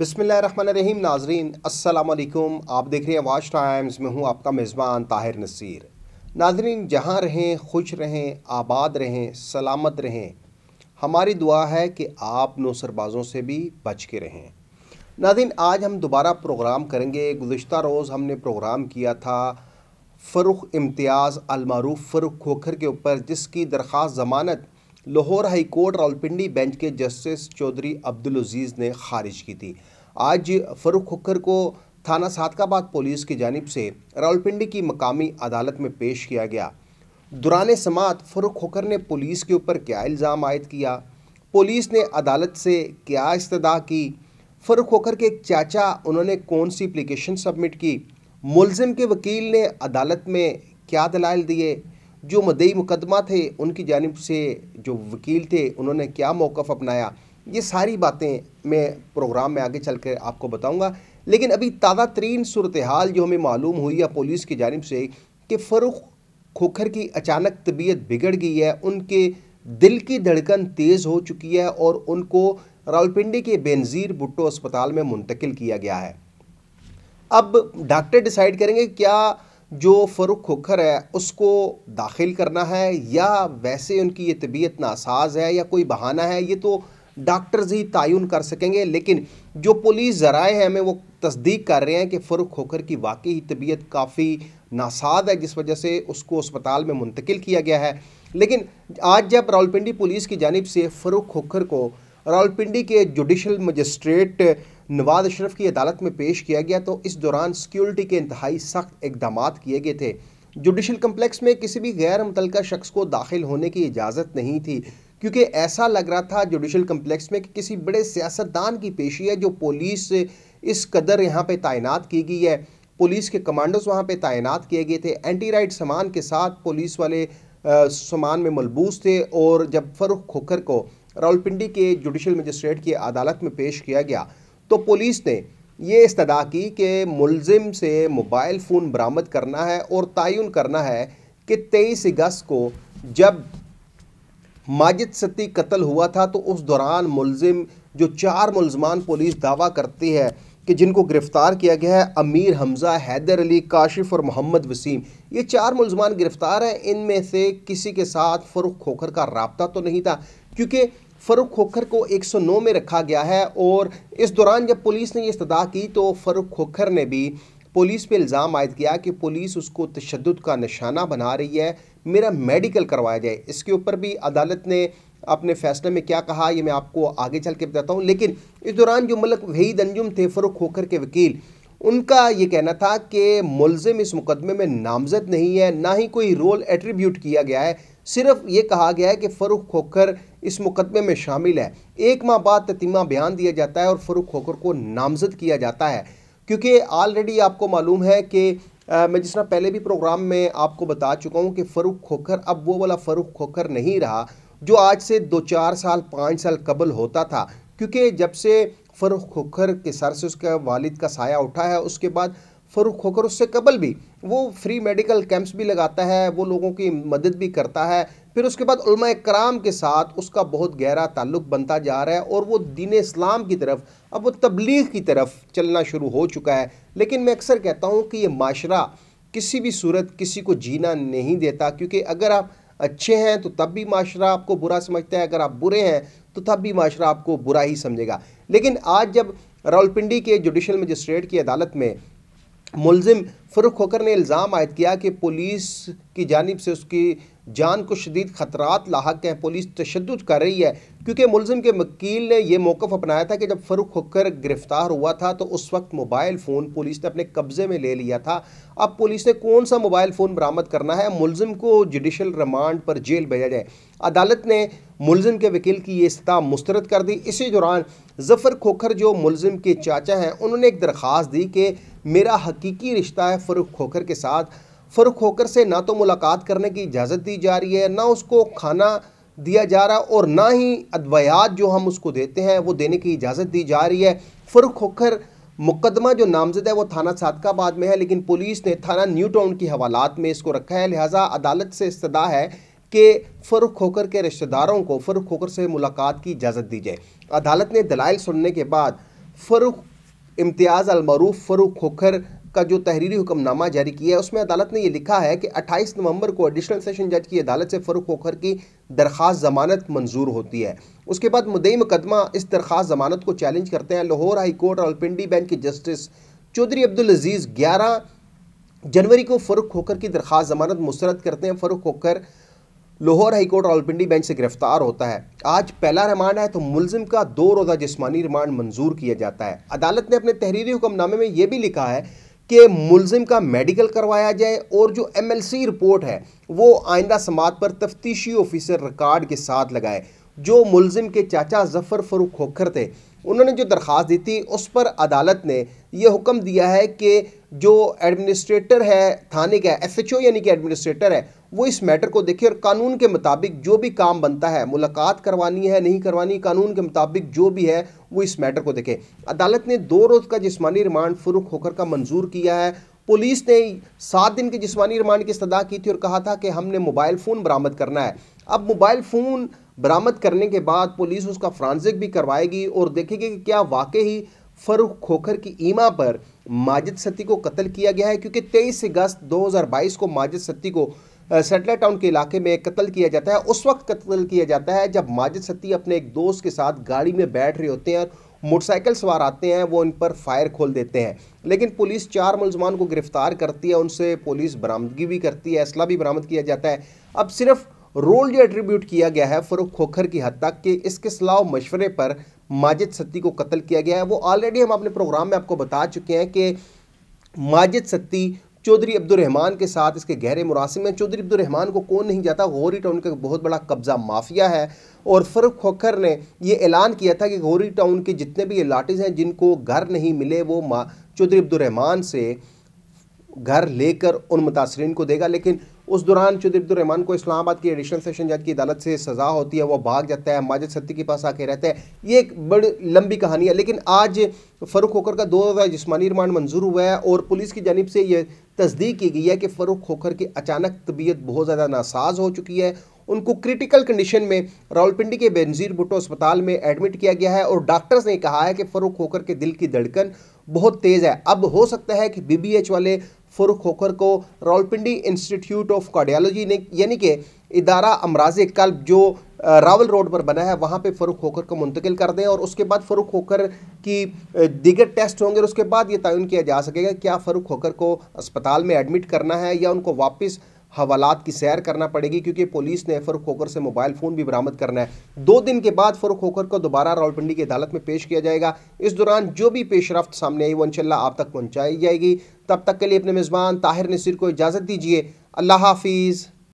बिसमीम नाजरीन असलकुम आप देख रहे हैं वाश टाइम्स में हूँ आपका मेज़बान ताहिर नसीर नाजरीन जहाँ रहें खुश रहें आबाद रहें सलामत रहें हमारी दुआ है कि आप नौसरबाजों से भी बच के रहें नादिन आज हम दोबारा प्रोग्राम करेंगे गुज्त रोज़ हमने प्रोग्राम किया था फ़रुख इम्तियाज़ अलमारूफ फ़रुख खोखर के ऊपर जिसकी दरख्वास ज़मानत Lahore high court Rawalpindi bench के जस्टिस चौधरी अब्दुल अजीज़ ने खारिज की थी आज फरूख खुखर को थाना सादकाबाद पुलिस की जानब से रावलपिंडी की मकामी अदालत में पेश किया गया दुरान समात फरूख खुखर ने पुलिस के ऊपर क्या इल्ज़ाम आयद किया पुलिस ने अदालत से क्या इस्तः की फरूख खोखर के एक चाचा उन्होंने कौन सी अप्लीकेशन सबमिट की मुलजिम के वकील ने अदालत में क्या दलाल दिए जो मदई मुकदमा थे उनकी जानब से जो वकील थे उन्होंने क्या मौक़ अपनाया ये सारी बातें मैं प्रोग्राम में आगे चल कर आपको बताऊँगा लेकिन अभी ताज़ा तरीन सूरत हाल जो हमें मालूम हुई या पुलिस की जानब से कि फ़रुख खोखर की अचानक तबीयत बिगड़ गई है उनके दिल की धड़कन तेज़ हो चुकी है और उनको रावलपिंडी के बेनज़ीर भुट्टो अस्पताल में मुंतकिल किया गया है अब डॉक्टर डिसाइड करेंगे क्या जो फ़रुख खोखर है उसको दाखिल करना है या वैसे उनकी ये तबीयत नासाज है या कोई बहाना है ये तो डॉक्टर्स ही तयन कर सकेंगे लेकिन जो पुलिस ज़राए हैं हमें वो तस्दीक कर रहे हैं कि फ़रुख खोखर की वाकई ही तबीयत काफ़ी नासाद है जिस वजह से उसको अस्पताल में मुंतकिल किया गया है लेकिन आज जब रावलपिंडी पुलिस की जानब से फ़रुख खोखर को रावलपिंडी के जुडिशल मजिस्ट्रेट नवाज अशरफ की अदालत में पेश किया गया तो इस दौरान सिक्योरिटी के इंतहाई सख्त इकदाम किए गए थे जुडिशल कम्प्लेक्स में किसी भी गैर मुतल शख्स को दाखिल होने की इजाज़त नहीं थी क्योंकि ऐसा लग रहा था जुडिशल कम्प्लेक्स में कि किसी बड़े सियासतदान की पेशी है जो पुलिस इस कदर यहाँ पर तैनात की गई है पुलिस के कमांडोज वहाँ पर तैनात किए गए थे एंटी राइट सामान के साथ पुलिस वाले सामान में मलबूस थे और जब फरुख खोखर को रावलपिंडी के जुडिशल मजिस्ट्रेट की अदालत में पेश किया गया तो पुलिस ने ये इस्तदा की कि मुलजिम से मोबाइल फ़ोन बरामद करना है और तयन करना है कि तेईस अगस्त को जब माजिद सती कत्ल हुआ था तो उस दौरान मुलजिम जो चार मुलजमान पुलिस दावा करती है कि जिनको गिरफ़्तार किया गया है अमीर हमज़ा हैदर अली काशिफ और मोहम्मद वसीम ये चार मुलजमान गिरफ़्तार हैं इनमें से किसी के साथ फ़रूख खोखर का रबता तो नहीं था क्योंकि फ़रूख खोखर को 109 में रखा गया है और इस दौरान जब पुलिस ने ये इस्तः की तो फरुख खोखर ने भी पुलिस पे इल्ज़ाम आयद किया कि पुलिस उसको तशद का निशाना बना रही है मेरा मेडिकल करवाया जाए इसके ऊपर भी अदालत ने अपने फैसले में क्या कहा ये मैं आपको आगे चल के बताता हूँ लेकिन इस दौरान जो मलक वहीद अंजुम थे फरुख खोखर के वकील उनका ये कहना था कि मुलजिम इस मुकदमे में नामजद नहीं है ना ही कोई रोल एट्रीब्यूट किया गया है सिर्फ ये कहा गया है कि फ़रूख खोखर इस मुकदमे में शामिल है एक माह बाद ततीमा बयान दिया जाता है और फरुख खोखर को नामजद किया जाता है क्योंकि ऑलरेडी आपको मालूम है कि मैं जिस तरह पहले भी प्रोग्राम में आपको बता चुका हूँ कि फ़रूख खोखर अब वो वाला फ़रूख खोखर नहीं रहा जो आज से दो चार साल पाँच साल कबल होता था क्योंकि जब से फ़रूख खोखर के सर से उसके वालिद का साया उठा है उसके बाद फ़रूख खोखर उससे कबल भी वो फ्री मेडिकल कैंप्स भी लगाता है वो लोगों की मदद भी करता है फिर उसके बाद कराम के साथ उसका बहुत गहरा ताल्लुक बनता जा रहा है और वो दीन इस्लाम की तरफ अब वो तबलीग की तरफ चलना शुरू हो चुका है लेकिन मैं अक्सर कहता हूँ कि ये माशरा किसी भी सूरत किसी को जीना नहीं देता क्योंकि अगर आप अच्छे हैं तो तब भी माशरा आपको बुरा समझता है अगर आप बुरे हैं तो तब भी माशरा आपको बुरा ही समझेगा लेकिन आज जब रावलपिंडी के जुडिशल मजिस्ट्रेट की अदालत में मुलजिम फरुख खोकर ने इल्ज़ाम आयद किया कि पुलिस की जानब से उसकी जान को शदीद खतरात लाक हैं पुलिस तशद कर रही है क्योंकि मुलजम के वकील ने यह मौक़ अपनाया था कि जब फ़रूख होकर गिरफ़्तार हुआ था तो उस वक्त मोबाइल फ़ोन पुलिस ने अपने कब्ज़े में ले लिया था अब पुलिस ने कौन सा मोबाइल फ़ोन बरामद करना है मुलम को जुडिशल रिमांड पर जेल भेजा जाए अदालत ने मुलजम के वकील की ये सतह मुस्तरद कर दी इसी दौरान जफ़र खोखर जो मुलजम के चाचा हैं उन्होंने एक दरख्वास्त दी कि मेरा हकीकी रिश्ता है फ़रूख खोखर के साथ फ़र्क होकर से ना तो मुलाकात करने की इजाज़त दी जा रही है ना उसको खाना दिया जा रहा और ना ही अद्वयात जो हम उसको देते हैं वो देने की इजाज़त दी जा रही है फ़र्क होकर मुकदमा जो नामजद है वो थाना सादकाबाद में है लेकिन पुलिस ने थाना न्यू टाउन की हवालात में इसको रखा है लिहाजा अदालत से इस्तः है कि फ़र्क खोकर के रिश्तेदारों को फ़र्क खोकर से मुलाकात की इजाज़त दी जाए अदालत ने दलाइल सुनने के बाद फ़र्क इम्तियाज़ अलमरूफ फ़र्क खोखर का जो तहरीरी हुक्मनामा जारी किया है उसमें अदालत ने यह लिखा है कि 28 नवंबर को एडिशनल सेशन जज की अदालत से फ़रूख होकर की दरख्वास जमानत मंजूर होती है उसके बाद मुदई मुकदमा इस दरख्वास जमानत को चैलेंज करते हैं लाहौर हाई कोर्ट और अल्पिंडी बैंक के जस्टिस चौधरी अब्दुल अजीज़ ग्यारह जनवरी को फ़रूख खोखर की दरख्वास जमानत मुस्रद करते हैं फ़रूख खोखर लाहौर हाईकोर्ट रावलपिंडी बेंच से गिरफ्तार होता है आज पहला रिमांड है तो मुलजिम का दो रोज़ा जिसमानी रिमांड मंजूर किया जाता है अदालत ने अपने तहरीरी हुक्मनामे में यह भी लिखा है कि मुलजिम का मेडिकल करवाया जाए और जो एम एल सी रिपोर्ट है वो आइंदा समात पर तफ्तीशी ऑफिसर रिकार्ड के साथ लगाए जो मुलजिम के चाचा जफर फरूख खोखर थे उन्होंने जो दरख्वास्त दी थी उस पर अदालत ने ये हुक्म दिया है कि जो एडमिनिस्ट्रेटर है थाने का एफ एच ओ यानी कि एडमिनिस्ट्रेटर है वो इस मैटर को देखे और कानून के मुताबिक जो भी काम बनता है मुलाकात करवानी है नहीं करवानी कानून के मुताबिक जो भी है वो इस मैटर को देखे अदालत ने दो रोज़ का जिसमानी रिमांड फ़रूक होकर का मंजूर किया है पुलिस ने सात दिन के जिसमानी रिमांड की सदा की थी और कहा था कि हमने मोबाइल फ़ोन बरामद करना है अब मोबाइल फ़ोन बरामद करने के बाद पुलिस उसका फ्रांसिक भी करवाएगी और देखेगी कि क्या वाकई ही फरूख खोखर की ईमा पर माजिद सत्ती को कत्ल किया गया है क्योंकि 23 अगस्त 2022 को माजिद सत्ती को सेटलर टाउन के इलाके में कत्ल किया जाता है उस वक्त कत्ल किया जाता है जब माजिद सत्ती अपने एक दोस्त के साथ गाड़ी में बैठ रहे होते हैं मोटरसाइकिल सवार आते हैं वो इन पर फायर खोल देते हैं लेकिन पुलिस चार मुलजमान को गिरफ्तार करती है उनसे पुलिस बरामदगी भी करती है असला भी बरामद किया जाता है अब सिर्फ़ रोल एट्रीब्यूट किया गया है फरूख खोखर की हत्या के इसके सलाह मशवरे पर माजिद सत्ती को कत्ल किया गया है वो ऑलरेडी हम अपने प्रोग्राम में आपको बता चुके हैं कि माजिद सत्ती चौधरी अब्दुलरहमान के साथ इसके गहरे मुरासिम हैं चौधरी अब्दुलरहमान को कौन नहीं जाता गौरी टाउन का बहुत बड़ा कब्ज़ा माफिया है और फरूख खोखर ने यह ऐलान किया था कि गौरी टाउन के जितने भी ये इलाटीज़ हैं जिनको घर नहीं मिले वो चौधरी अब्दुलरहमान से घर लेकर उन मुतासरीन को देगा लेकिन उस दौरान चुद को इस्लामाबाद की एडिशनल सेशन जज की अदालत से सज़ा होती है वो भाग जाता है माजिद सत्ती के पास आके रहता है ये एक बड़ी लंबी कहानी है लेकिन आज फ़रूख खोखर का दो हज़ार जिसमानी रिमांड मंजूर हुआ है और पुलिस की जानब से यह तस्दीक की गई है कि फ़रूख खोखर की अचानक तबीयत बहुत ज़्यादा नासाज हो चुकी है उनको क्रिटिकल कंडीशन में रावलपिंडी के बेनज़ीर भुट्टो अस्पताल में एडमिट किया गया है और डॉक्टर्स ने कहा है कि फ़रूख खोकर के दिल की धड़कन बहुत तेज़ है अब हो सकता है कि बीबीएच वाले फुर खोखर को रावलपिंडी इंस्टीट्यूट ऑफ कार्डियोलॉजी ने यानी कि इदारा अमराज कल्ब जो रावल रोड पर बना है वहाँ पे फ़रूख खोखर को मुंतकिल कर दें और उसके बाद फ़रूख खोखर की दीगर टेस्ट होंगे और उसके बाद ये तयन किया जा सकेगा क्या फरुख खोखर को अस्पताल में एडमिट करना है या उनको वापस हवालात की सैर करना पड़ेगी क्योंकि पुलिस ने फ़रुख खोकर से मोबाइल फ़ोन भी बरामद करना है दो दिन के बाद फ़रुख खोकर को दोबारा रावलपिंडी की अदालत में पेश किया जाएगा इस दौरान जो भी पेशरफ सामने आई वो इनशाला आप तक पहुँचाई जाएगी तब तक के लिए अपने मेज़बान ताहिर नसीर को इजाज़त दीजिए अल्लाह हाफिज़